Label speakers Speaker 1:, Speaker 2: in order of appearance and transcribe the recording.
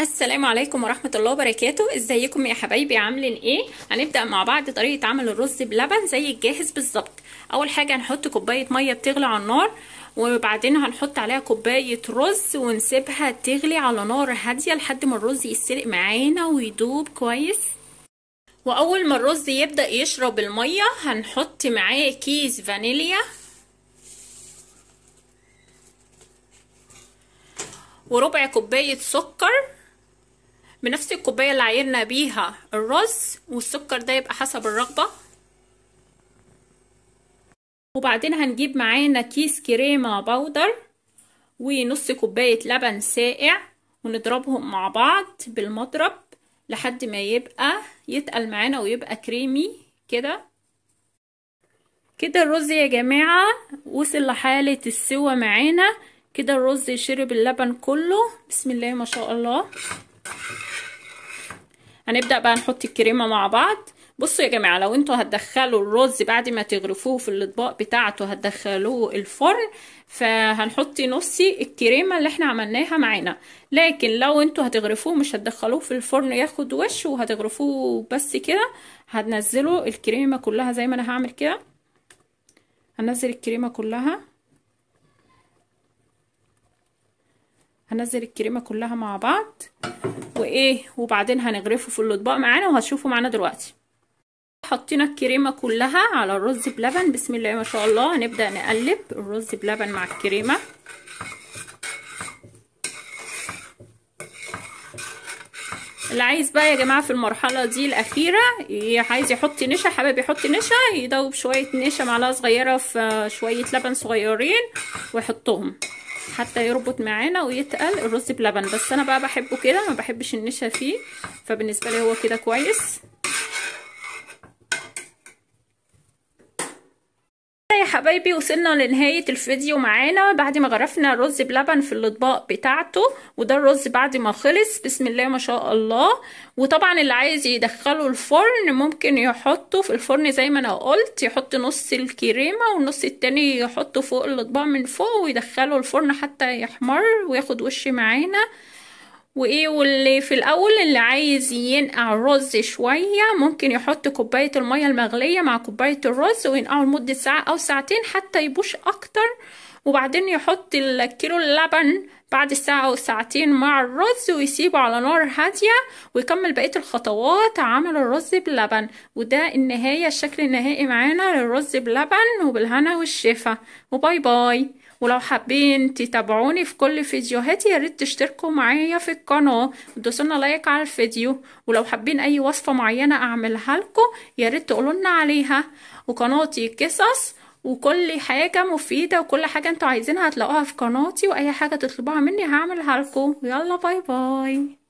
Speaker 1: السلام عليكم ورحمة الله وبركاته ازيكم يا حبايبي عاملين ايه هنبدأ مع بعض طريقة عمل الرز بلبن زي الجاهز بالظبط اول حاجة هنحط كوباية مية بتغلي على النار وبعدين هنحط عليها كوباية رز ونسيبها تغلي على نار هادية لحد ما الرز يتسلق معانا ويدوب كويس واول ما الرز يبدأ يشرب المية هنحط معاه كيس فانيليا وربع كوباية سكر بنفس الكوباية اللي عيرنا بيها الرز والسكر ده يبقى حسب الرغبة وبعدين هنجيب معانا كيس كريمة باودر ونص كوباية لبن ساقع ونضربهم مع بعض بالمضرب لحد ما يبقى يتقل معانا ويبقى كريمي كده كده الرز يا جماعة وصل لحالة السوى معانا كده الرز شرب اللبن كله بسم الله ما شاء الله هنبدأ بقى نحط الكريمة مع بعض بصوا يا جماعة لو انتوا هتدخلوا الرز بعد ما تغرفوه في الاطباق بتاعته هتدخلوه الفرن فهنحط نصي الكريمة اللي احنا عملناها معانا لكن لو انتوا هتغرفوه مش هتدخلوه في الفرن ياخد وش وهتغرفوه بس كده هتنزلوا الكريمة كلها زي ما انا هعمل كده هنزل الكريمة كلها هنزل الكريمه كلها مع بعض وايه وبعدين هنغرفه في الاطباق معانا وهتشوفوا معانا دلوقتي حطينا الكريمه كلها على الرز بلبن بسم الله ما شاء الله هنبدا نقلب الرز بلبن مع الكريمه اللي عايز بقى يا جماعه في المرحله دي الاخيره عايز يحط نشا حابب يحط نشا يدوب شويه نشا معلقه صغيره في شويه لبن صغيرين ويحطهم حتى يربط معانا ويتقل الرز بلبن بس انا بقى بحبه كده ما بحبش النشا فيه فبالنسبه لي هو كده كويس حبايبي وصلنا لنهاية الفيديو معانا بعد ما غرفنا الرز بلبن في الاطباق بتاعته وده الرز بعد ما خلص بسم الله ما شاء الله وطبعا اللي عايز يدخله الفرن ممكن يحطه في الفرن زي ما انا قلت يحط نص الكريمة والنص التاني يحطه فوق الاطباق من فوق ويدخله الفرن حتى يحمر وياخد وش معانا وايه واللي في الاول اللي عايز ينقع الرز شويه ممكن يحط كوبايه الميه المغليه مع كوبايه الرز وينقعه لمده ساعه او ساعتين حتى يبوش اكتر وبعدين يحط الكيلو اللبن بعد ساعة أو ساعتين مع الرز ويسيبه على نار هادية ويكمل بقية الخطوات عمل الرز بلبن وده النهاية الشكل النهائي معانا للرز بلبن وبالهنا والشفا وباي باي ولو حابين تتابعوني في كل فيديوهاتي يا ريت تشتركوا معايا في القناه وتدوسوا لايك على الفيديو ولو حابين اي وصفه معينه اعملها لكم يا ريت تقولوا لنا عليها وقناتي قصص وكل حاجه مفيده وكل حاجه انتوا عايزينها هتلاقوها في قناتي واي حاجه تطلبوها مني هعملها لكم يلا باي باي